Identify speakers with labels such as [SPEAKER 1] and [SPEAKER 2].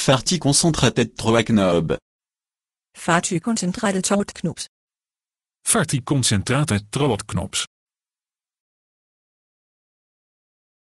[SPEAKER 1] Farticoncentrated knob.
[SPEAKER 2] Farticoncentrated knops.
[SPEAKER 1] Farticoncentrated knops.